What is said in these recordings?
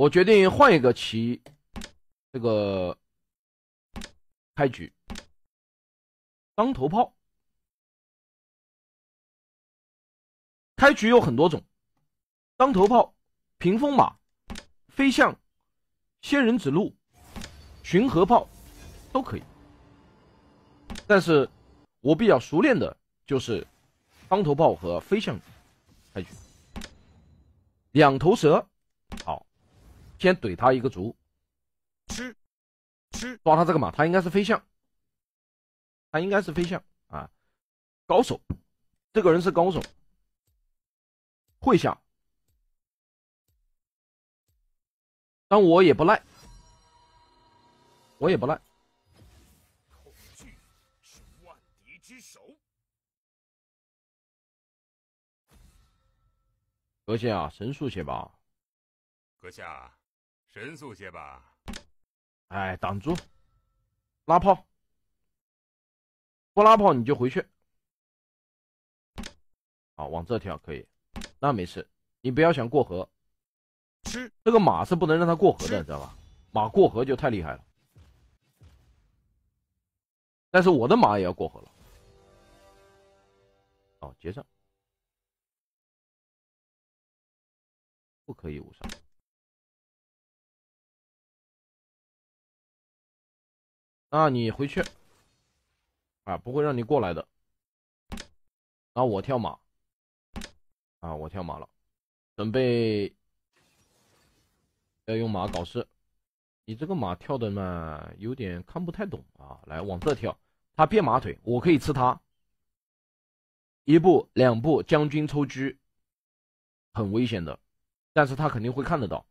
我决定换一个棋，这个开局当头炮。开局有很多种，当头炮、屏风马、飞象、仙人指路、巡河炮都可以。但是，我比较熟练的就是当头炮和飞象开局，两头蛇。先怼他一个卒，吃，吃，抓他这个马，他应该是飞象，他应该是飞象啊，高手，这个人是高手，会下，但我也不赖，我也不赖。恐惧是万敌之首。阁下，神速些吧，阁下。神速些吧！哎，挡住，拉炮。不拉炮你就回去。好，往这跳可以，那没事。你不要想过河，这个马是不能让它过河的，知道吧？马过河就太厉害了。但是我的马也要过河了。哦，结账。不可以五杀。那你回去，啊，不会让你过来的。那我跳马，啊，我跳马了，准备要用马搞事。你这个马跳的呢，有点看不太懂啊。来往这跳，他变马腿，我可以吃他。一步两步将军抽车，很危险的，但是他肯定会看得到，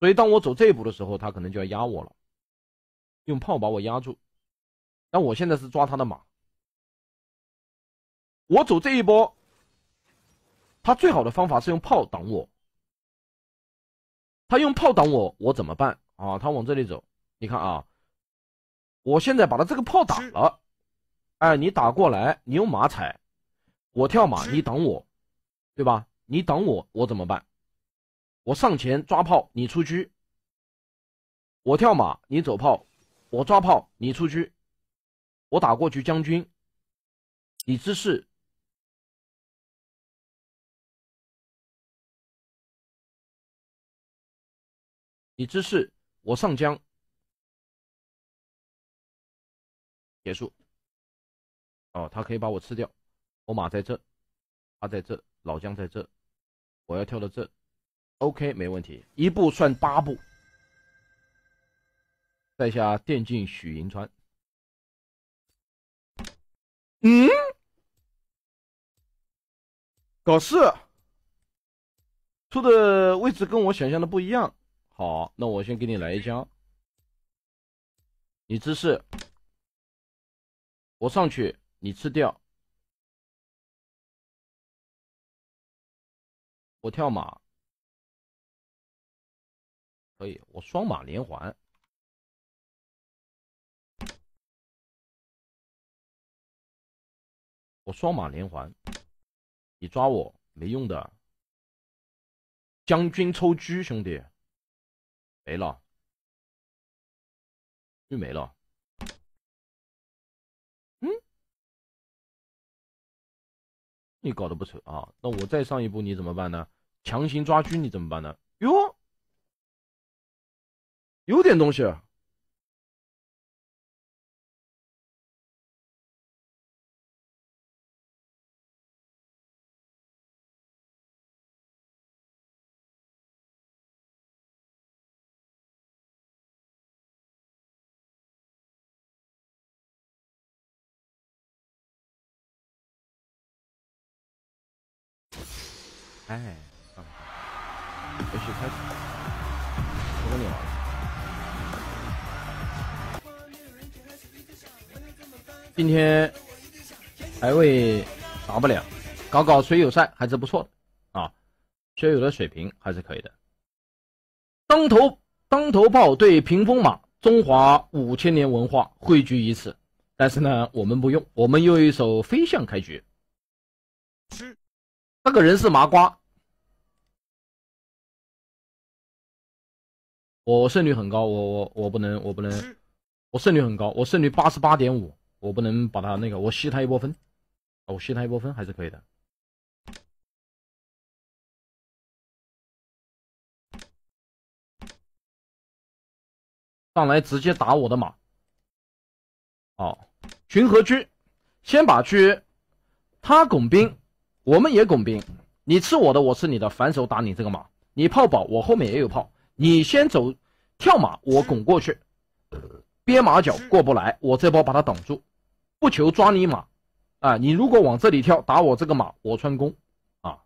所以当我走这一步的时候，他可能就要压我了。用炮把我压住，但我现在是抓他的马。我走这一波，他最好的方法是用炮挡我。他用炮挡我，我怎么办啊？他往这里走，你看啊，我现在把他这个炮打了。哎，你打过来，你用马踩，我跳马，你挡我，对吧？你挡我，我怎么办？我上前抓炮，你出车，我跳马，你走炮。我抓炮，你出车，我打过去将军，你支士，你支士，我上将，结束。哦，他可以把我吃掉，我马在这，他在这，老将在这，我要跳到这，OK，没问题，一步算八步。在下电竞许银川。嗯，搞事！出的位置跟我想象的不一样。好，那我先给你来一枪。你姿势，我上去，你吃掉。我跳马，可以，我双马连环。我双马连环，你抓我没用的。将军抽狙，兄弟，没了，又没了。嗯，你搞得不丑啊？那我再上一步，你怎么办呢？强行抓狙，你怎么办呢？哟，有点东西啊。哎，嗯，游戏开始，不跟你玩了。今天排位打不了，搞搞水友赛还是不错的啊，水友的水平还是可以的。当头当头炮对屏风马，中华五千年文化汇聚于此，但是呢，我们不用，我们用一手飞象开局。是。那个人是麻瓜，我胜率很高，我我我不能，我不能，我胜率很高，我胜率八十八点五，我不能把他那个，我吸他一波分，我吸他一波分还是可以的。上来直接打我的马，哦，巡河车，先把车，他拱兵。我们也拱兵，你吃我的，我吃你的，反手打你这个马。你炮保，我后面也有炮。你先走，跳马，我拱过去，边马脚过不来，我这波把它挡住，不求抓你马。啊，你如果往这里跳，打我这个马，我穿弓。啊，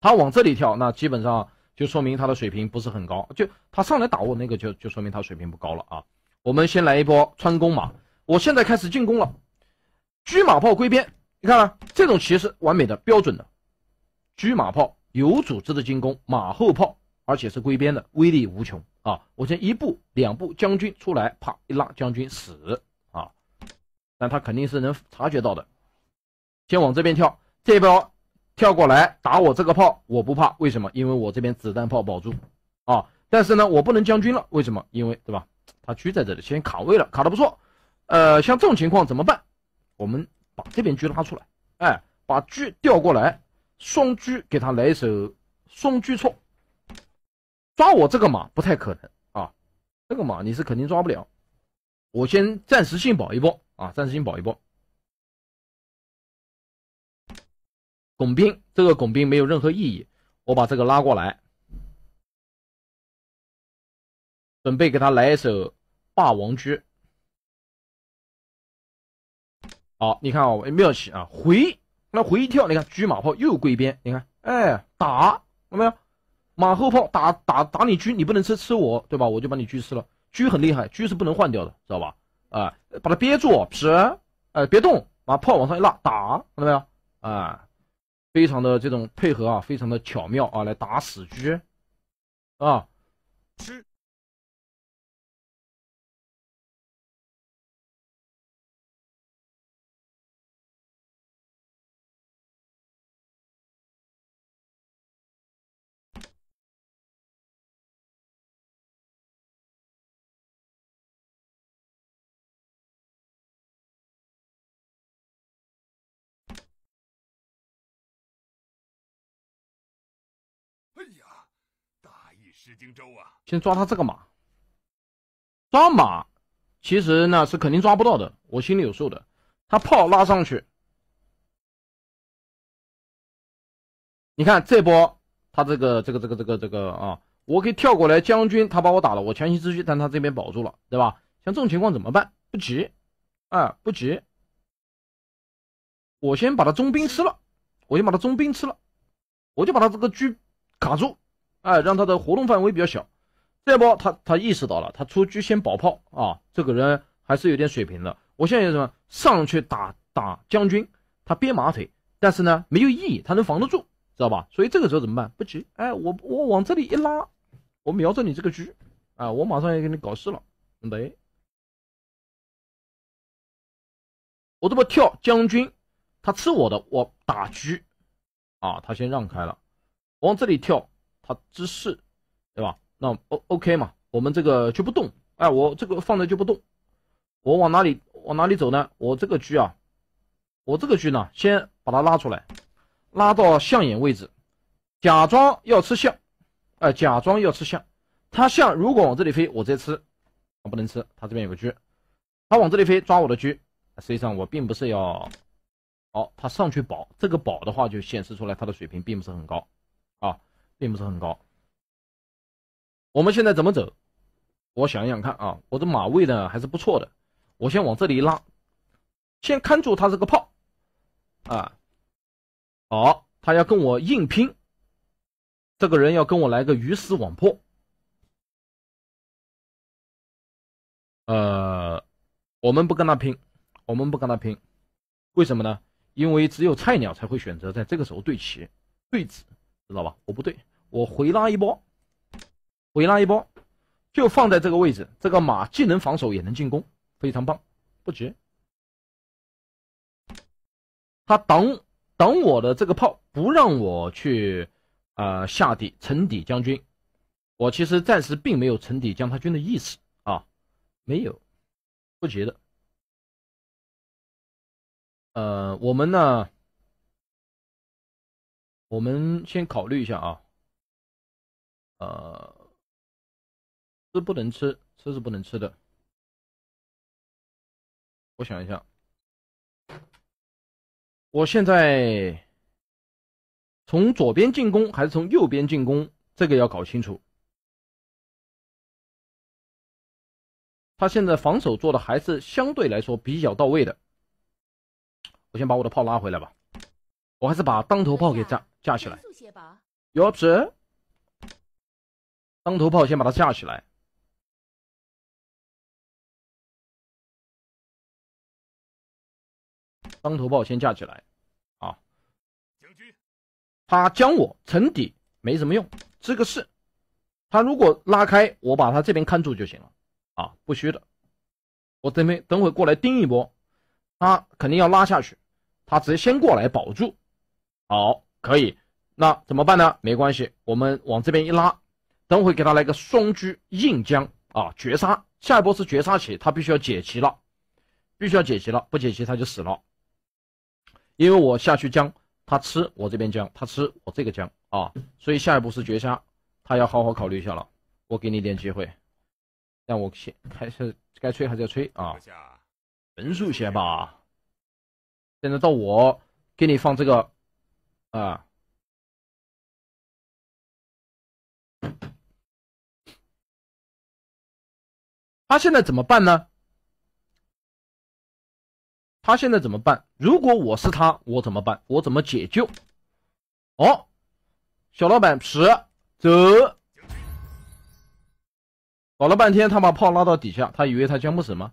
他往这里跳，那基本上就说明他的水平不是很高。就他上来打我那个，就就说明他水平不高了啊。我们先来一波穿弓马，我现在开始进攻了，车马炮归边。你看，啊，这种棋是完美的、标准的，车马炮有组织的进攻，马后炮，而且是归边的，威力无穷啊！我先一步、两步，将军出来，啪一拉，将军死啊！但他肯定是能察觉到的，先往这边跳，这波跳过来打我这个炮，我不怕，为什么？因为我这边子弹炮保住啊！但是呢，我不能将军了，为什么？因为对吧？他车在这里，先卡位了，卡的不错。呃，像这种情况怎么办？我们。把这边车拉出来，哎，把车调过来，双车给他来一手双车错。抓我这个马不太可能啊，这个马你是肯定抓不了。我先暂时性保一波啊，暂时性保一波。拱兵，这个拱兵没有任何意义，我把这个拉过来，准备给他来一手霸王车。好，你看哦，妙棋啊，回那回一跳，你看，车马炮又有边，你看，哎，打看到没有？马后炮打打打你车，你不能吃吃我，对吧？我就把你车吃了，车很厉害，车是不能换掉的，知道吧？啊，把它憋住，别，哎，别动，把炮往上一拉，打看到没有？啊，非常的这种配合啊，非常的巧妙啊，来打死车，啊，吃。荆州啊，先抓他这个马，抓马，其实呢是肯定抓不到的，我心里有数的。他炮拉上去，你看这波他这个这个这个这个这个啊，我可以跳过来将军，他把我打了，我强行吃狙，但他这边保住了，对吧？像这种情况怎么办？不急，哎，不急，我先把他中兵吃了，我先把他中兵吃了，我就把他这个车卡住。哎，让他的活动范围比较小，这波他他意识到了，他出车先保炮啊，这个人还是有点水平的。我现在什么上去打打将军，他憋马腿，但是呢没有意义，他能防得住，知道吧？所以这个时候怎么办？不急，哎，我我往这里一拉，我瞄着你这个车，啊，我马上要给你搞事了，没。我这么跳将军，他吃我的，我打车，啊，他先让开了，往这里跳。他之士，对吧？那 O OK 嘛，我们这个就不动。哎，我这个放着就不动。我往哪里往哪里走呢？我这个车啊，我这个车呢，先把它拉出来，拉到象眼位置，假装要吃象。哎，假装要吃象。他象如果往这里飞，我直接吃。我不能吃，他这边有个车。他往这里飞，抓我的车。实际上我并不是要。哦，他上去保这个保的话，就显示出来他的水平并不是很高啊。并不是很高。我们现在怎么走？我想想看啊，我的马位呢还是不错的。我先往这里一拉，先看住他这个炮，啊，好，他要跟我硬拼，这个人要跟我来个鱼死网破，呃，我们不跟他拼，我们不跟他拼，为什么呢？因为只有菜鸟才会选择在这个时候对棋对子，知道吧？我不对。我回拉一波，回拉一波，就放在这个位置。这个马既能防守也能进攻，非常棒。不急，他挡挡我的这个炮，不让我去啊下底沉底将军。我其实暂时并没有沉底将他军的意思啊，没有，不急的。呃，我们呢，我们先考虑一下啊。呃，吃不能吃，吃是不能吃的。我想一下，我现在从左边进攻还是从右边进攻？这个要搞清楚。他现在防守做的还是相对来说比较到位的。我先把我的炮拉回来吧，我还是把当头炮给架架起来。有皮。当头炮先把他架起来，当头炮先架起来，啊，将军，他将我沉底没什么用，这个是，他如果拉开，我把他这边看住就行了，啊，不虚的，我这边等会过来盯一波，他肯定要拉下去，他直接先过来保住，好，可以，那怎么办呢？没关系，我们往这边一拉。等会给他来个双狙硬将啊绝杀！下一波是绝杀棋，他必须要解棋了，必须要解棋了，不解棋他就死了。因为我下去将他吃，我这边将他吃，我这个将啊，所以下一步是绝杀，他要好好考虑一下了。我给你点机会，但我先开始该吹还是要吹啊？分数先吧。现在到我给你放这个啊。他现在怎么办呢？他现在怎么办？如果我是他，我怎么办？我怎么解救？哦，小老板皮，走！搞了半天，他把炮拉到底下，他以为他将不死吗？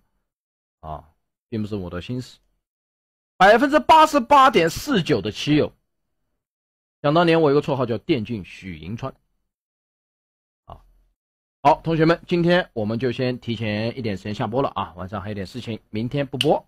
啊，并不是我的心思。百分之八十八点四九的棋友，想当年我一个绰号叫电竞许银川。好，同学们，今天我们就先提前一点时间下播了啊，晚上还有点事情，明天不播。